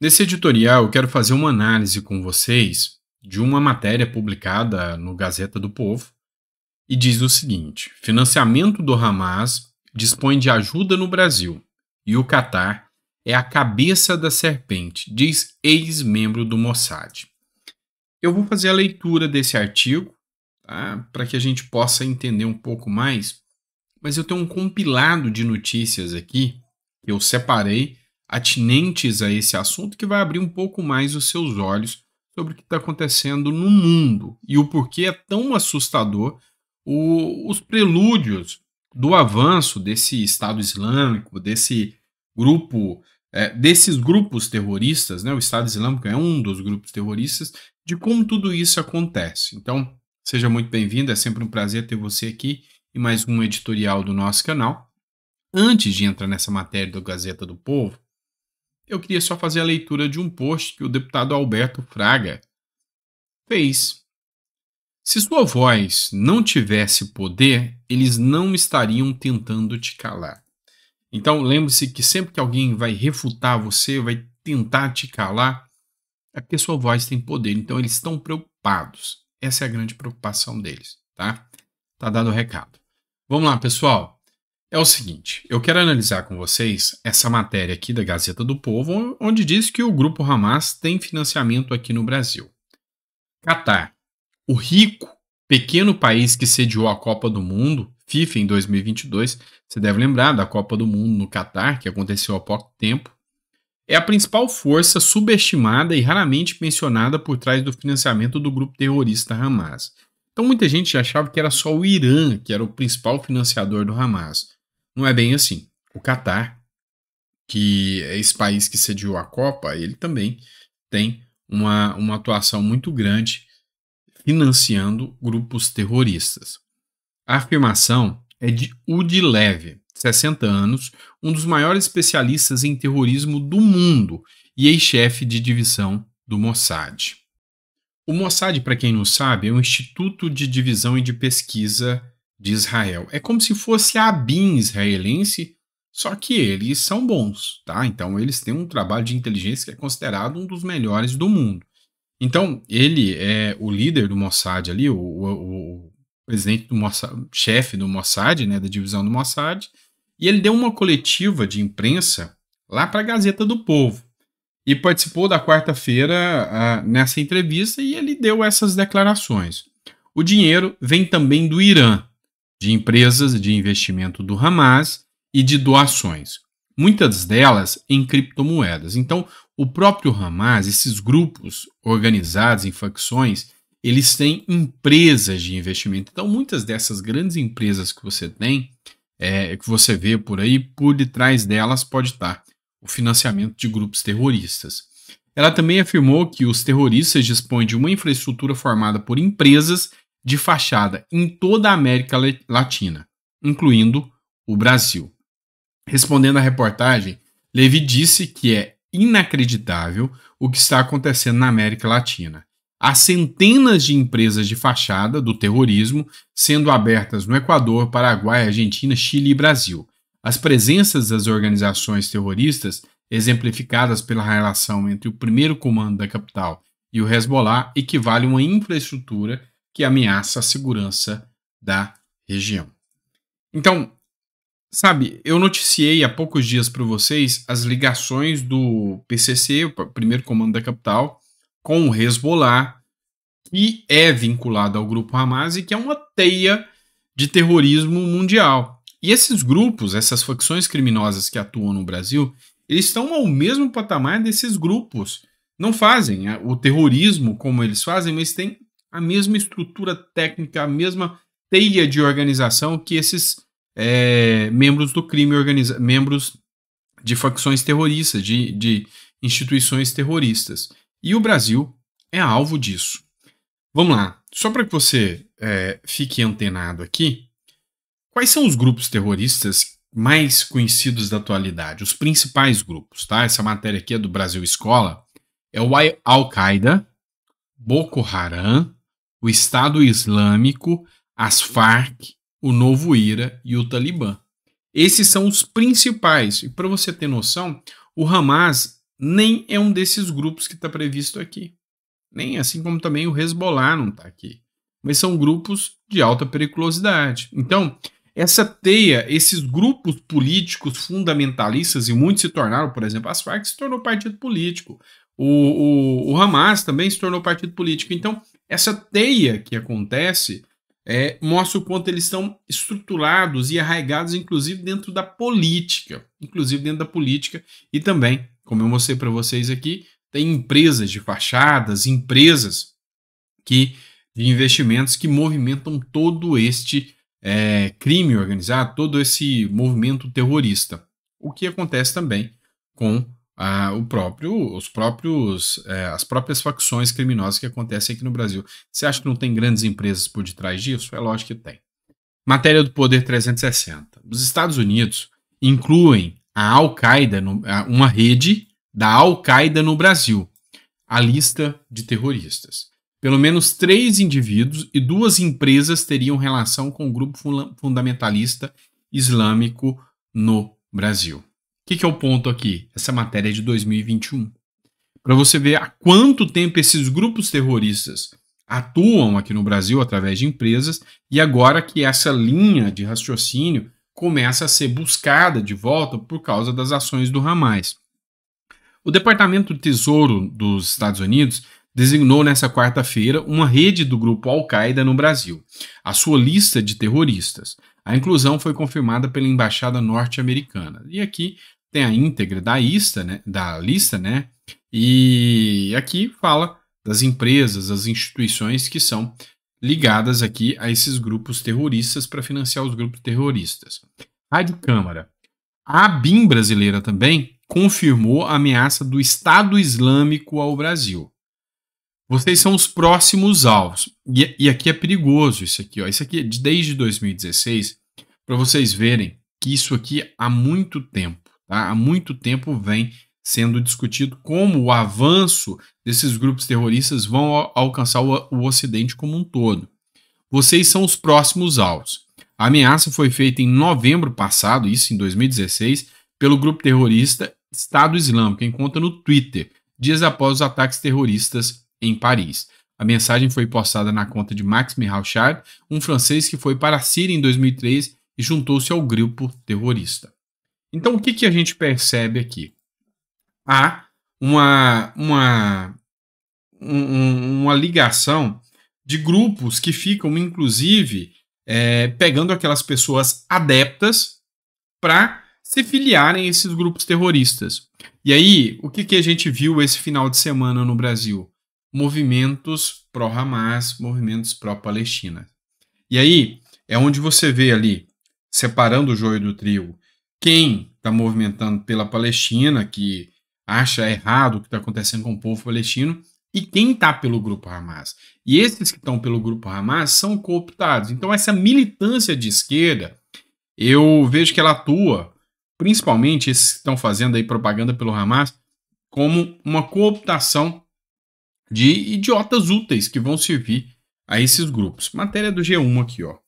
Nesse editorial, eu quero fazer uma análise com vocês de uma matéria publicada no Gazeta do Povo e diz o seguinte: financiamento do Hamas dispõe de ajuda no Brasil e o Catar é a cabeça da serpente, diz ex-membro do Mossad. Eu vou fazer a leitura desse artigo tá, para que a gente possa entender um pouco mais, mas eu tenho um compilado de notícias aqui que eu separei atinentes a esse assunto que vai abrir um pouco mais os seus olhos sobre o que está acontecendo no mundo e o porquê é tão assustador o, os prelúdios do avanço desse Estado Islâmico, desse grupo, é, desses grupos terroristas, né? O Estado Islâmico é um dos grupos terroristas, de como tudo isso acontece. Então, seja muito bem-vindo, é sempre um prazer ter você aqui e mais um editorial do nosso canal. Antes de entrar nessa matéria do Gazeta do Povo, eu queria só fazer a leitura de um post que o deputado Alberto Fraga fez. Se sua voz não tivesse poder, eles não estariam tentando te calar. Então lembre-se que sempre que alguém vai refutar você, vai tentar te calar, é porque sua voz tem poder. Então eles estão preocupados. Essa é a grande preocupação deles, tá? Tá dado o recado. Vamos lá, pessoal. É o seguinte, eu quero analisar com vocês essa matéria aqui da Gazeta do Povo, onde diz que o grupo Hamas tem financiamento aqui no Brasil. Catar, o rico, pequeno país que sediou a Copa do Mundo, FIFA em 2022, você deve lembrar da Copa do Mundo no Catar, que aconteceu há pouco tempo, é a principal força subestimada e raramente mencionada por trás do financiamento do grupo terrorista Hamas. Então muita gente achava que era só o Irã que era o principal financiador do Hamas. Não é bem assim. O Catar, que é esse país que sediou a Copa, ele também tem uma, uma atuação muito grande financiando grupos terroristas. A afirmação é de Udi Leve, 60 anos, um dos maiores especialistas em terrorismo do mundo e ex-chefe de divisão do Mossad. O Mossad, para quem não sabe, é um instituto de divisão e de pesquisa de Israel. É como se fosse a BIM israelense, só que eles são bons, tá? Então eles têm um trabalho de inteligência que é considerado um dos melhores do mundo. Então, ele é o líder do Mossad ali, o, o, o presidente do Mossad, chefe do Mossad, né, da divisão do Mossad, e ele deu uma coletiva de imprensa lá para a Gazeta do Povo. E participou da quarta-feira uh, nessa entrevista e ele deu essas declarações. O dinheiro vem também do Irã, de empresas de investimento do Hamas e de doações, muitas delas em criptomoedas. Então, o próprio Hamas, esses grupos organizados em facções, eles têm empresas de investimento. Então, muitas dessas grandes empresas que você tem, é, que você vê por aí, por detrás delas pode estar o financiamento de grupos terroristas. Ela também afirmou que os terroristas dispõem de uma infraestrutura formada por empresas de fachada em toda a América Latina, incluindo o Brasil. Respondendo à reportagem, Levi disse que é inacreditável o que está acontecendo na América Latina. Há centenas de empresas de fachada do terrorismo sendo abertas no Equador, Paraguai, Argentina, Chile e Brasil. As presenças das organizações terroristas, exemplificadas pela relação entre o primeiro comando da capital e o Hezbollah, equivale a uma infraestrutura que ameaça a segurança da região. Então, sabe, eu noticiei há poucos dias para vocês as ligações do PCC, o primeiro comando da capital, com o Hezbollah, que é vinculado ao grupo Hamas e que é uma teia de terrorismo mundial. E esses grupos, essas facções criminosas que atuam no Brasil, eles estão ao mesmo patamar desses grupos. Não fazem né, o terrorismo como eles fazem, mas têm a mesma estrutura técnica, a mesma teia de organização que esses é, membros do crime organiza membros de facções terroristas, de, de instituições terroristas. E o Brasil é alvo disso. Vamos lá, só para que você é, fique antenado aqui, quais são os grupos terroristas mais conhecidos da atualidade? Os principais grupos, tá? Essa matéria aqui é do Brasil Escola. É o Al-Qaeda, Boko Haram, o Estado Islâmico, as Farc, o Novo IRA e o Talibã. Esses são os principais. E para você ter noção, o Hamas nem é um desses grupos que está previsto aqui. Nem assim como também o Hezbollah não está aqui. Mas são grupos de alta periculosidade. Então, essa teia, esses grupos políticos fundamentalistas, e muitos se tornaram, por exemplo, as Farc se tornou partido político. O, o, o Hamas também se tornou partido político. Então, essa teia que acontece é, mostra o quanto eles estão estruturados e arraigados, inclusive dentro da política. Inclusive dentro da política e também, como eu mostrei para vocês aqui, tem empresas de fachadas, empresas que de investimentos que movimentam todo este é, crime organizado, todo esse movimento terrorista. O que acontece também com ah, o próprio, os próprios, é, as próprias facções criminosas que acontecem aqui no Brasil. Você acha que não tem grandes empresas por detrás disso? É lógico que tem. Matéria do Poder 360. Os Estados Unidos incluem a Al-Qaeda, uma rede da Al-Qaeda no Brasil, a lista de terroristas. Pelo menos três indivíduos e duas empresas teriam relação com o grupo fundamentalista islâmico no Brasil que, que é o ponto aqui? Essa matéria é de 2021. Para você ver há quanto tempo esses grupos terroristas atuam aqui no Brasil através de empresas e agora que essa linha de raciocínio começa a ser buscada de volta por causa das ações do Hamas. O Departamento do Tesouro dos Estados Unidos designou nessa quarta-feira uma rede do grupo Al-Qaeda no Brasil, a sua lista de terroristas. A inclusão foi confirmada pela embaixada norte-americana. E aqui tem a íntegra da lista, né? Da lista, né? E aqui fala das empresas, das instituições que são ligadas aqui a esses grupos terroristas para financiar os grupos terroristas. Rádio Câmara. A BIM brasileira também confirmou a ameaça do Estado Islâmico ao Brasil. Vocês são os próximos alvos. E, e aqui é perigoso isso aqui, ó. Isso aqui é desde 2016, para vocês verem que isso aqui há muito tempo. Tá? Há muito tempo vem sendo discutido como o avanço desses grupos terroristas vão alcançar o Ocidente como um todo. Vocês são os próximos alvos. A ameaça foi feita em novembro passado, isso em 2016, pelo grupo terrorista Estado Islâmico, em conta no Twitter, dias após os ataques terroristas em Paris. A mensagem foi postada na conta de Maxime Rauchard, um francês que foi para a Síria em 2003 e juntou-se ao grupo terrorista. Então, o que, que a gente percebe aqui? Há uma, uma, um, uma ligação de grupos que ficam, inclusive, é, pegando aquelas pessoas adeptas para se filiarem a esses grupos terroristas. E aí, o que, que a gente viu esse final de semana no Brasil? Movimentos pró-Hamas, movimentos pró-Palestina. E aí, é onde você vê ali, separando o joio do trigo, quem está movimentando pela Palestina, que acha errado o que está acontecendo com o povo palestino, e quem está pelo grupo Hamas. E esses que estão pelo grupo Hamas são cooptados. Então, essa militância de esquerda, eu vejo que ela atua, principalmente esses que estão fazendo aí propaganda pelo Hamas, como uma cooptação de idiotas úteis que vão servir a esses grupos. Matéria do G1 aqui, ó.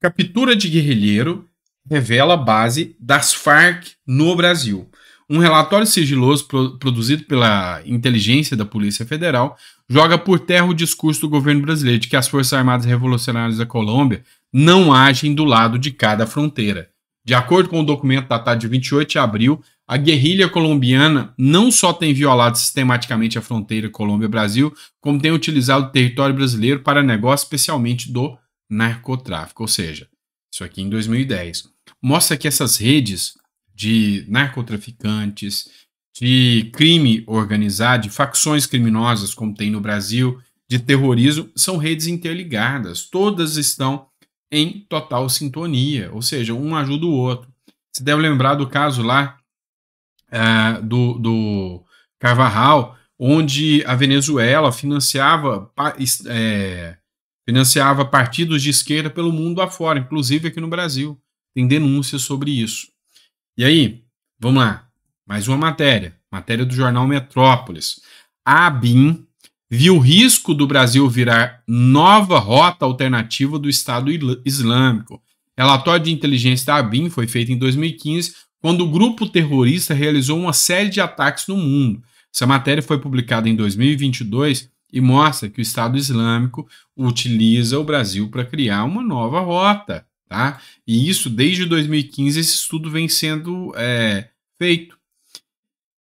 Captura de guerrilheiro revela a base das Farc no Brasil. Um relatório sigiloso pro produzido pela inteligência da Polícia Federal joga por terra o discurso do governo brasileiro de que as Forças Armadas Revolucionárias da Colômbia não agem do lado de cada fronteira. De acordo com o documento datado de 28 de abril, a guerrilha colombiana não só tem violado sistematicamente a fronteira Colômbia-Brasil, como tem utilizado o território brasileiro para negócio, especialmente do narcotráfico. Ou seja, isso aqui em 2010. Mostra que essas redes de narcotraficantes, de crime organizado, de facções criminosas, como tem no Brasil, de terrorismo, são redes interligadas. Todas estão em total sintonia, ou seja, um ajuda o outro. Você deve lembrar do caso lá uh, do, do Carvajal, onde a Venezuela financiava é, Financiava partidos de esquerda pelo mundo afora, inclusive aqui no Brasil. Tem denúncias sobre isso. E aí, vamos lá. Mais uma matéria. Matéria do jornal Metrópolis. A ABIN viu o risco do Brasil virar nova rota alternativa do Estado Islâmico. Relatório de inteligência da ABIN foi feito em 2015, quando o grupo terrorista realizou uma série de ataques no mundo. Essa matéria foi publicada em 2022 e mostra que o Estado Islâmico utiliza o Brasil para criar uma nova rota. Tá? E isso, desde 2015, esse estudo vem sendo é, feito.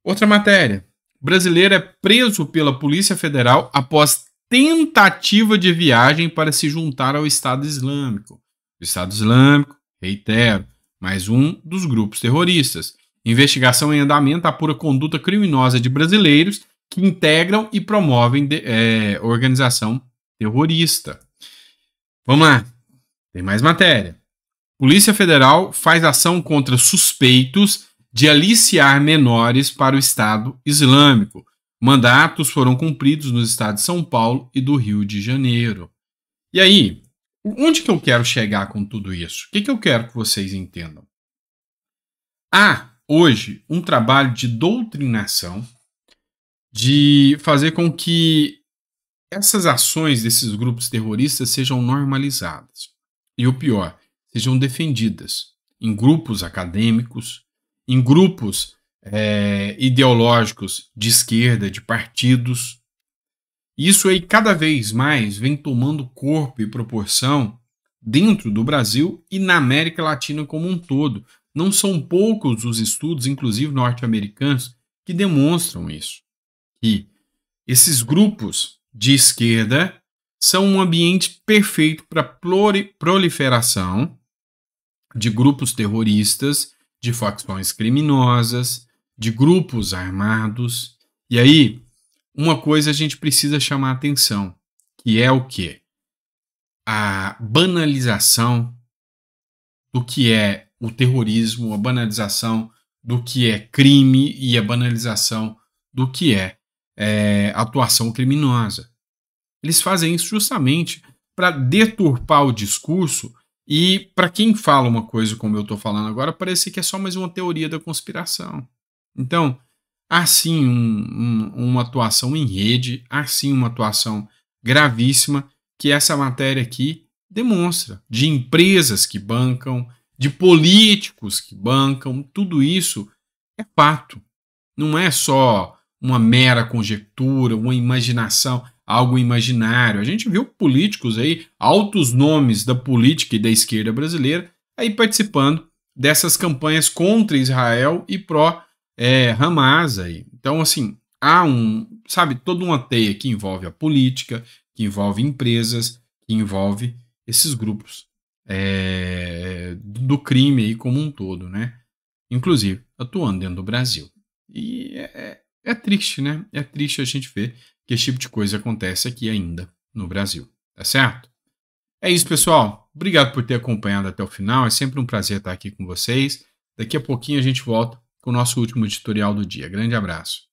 Outra matéria. brasileiro é preso pela Polícia Federal após tentativa de viagem para se juntar ao Estado Islâmico. O Estado Islâmico, reitero, mais um dos grupos terroristas. Investigação em andamento apura conduta criminosa de brasileiros que integram e promovem de, é, organização terrorista. Vamos lá, tem mais matéria. Polícia Federal faz ação contra suspeitos de aliciar menores para o Estado Islâmico. Mandatos foram cumpridos nos estados de São Paulo e do Rio de Janeiro. E aí, onde que eu quero chegar com tudo isso? O que, que eu quero que vocês entendam? Há, hoje, um trabalho de doutrinação de fazer com que essas ações desses grupos terroristas sejam normalizadas. E o pior, sejam defendidas em grupos acadêmicos, em grupos é, ideológicos de esquerda, de partidos. Isso aí cada vez mais vem tomando corpo e proporção dentro do Brasil e na América Latina como um todo. Não são poucos os estudos, inclusive norte-americanos, que demonstram isso que esses grupos de esquerda são um ambiente perfeito para proliferação de grupos terroristas, de facções criminosas, de grupos armados. E aí, uma coisa a gente precisa chamar atenção, que é o quê? A banalização do que é o terrorismo, a banalização do que é crime e a banalização do que é é, atuação criminosa. Eles fazem isso justamente para deturpar o discurso e para quem fala uma coisa como eu estou falando agora, parece que é só mais uma teoria da conspiração. Então, há sim um, um, uma atuação em rede, há sim uma atuação gravíssima que essa matéria aqui demonstra de empresas que bancam, de políticos que bancam, tudo isso é fato. Não é só uma mera conjectura, uma imaginação, algo imaginário. A gente viu políticos aí, altos nomes da política e da esquerda brasileira, aí participando dessas campanhas contra Israel e pró é, Hamas aí. Então, assim, há um, sabe, toda uma teia que envolve a política, que envolve empresas, que envolve esses grupos é, do crime aí como um todo, né? Inclusive atuando dentro do Brasil. E é, é é triste, né? É triste a gente ver que esse tipo de coisa acontece aqui ainda no Brasil, tá certo? É isso, pessoal. Obrigado por ter acompanhado até o final. É sempre um prazer estar aqui com vocês. Daqui a pouquinho a gente volta com o nosso último editorial do dia. Grande abraço.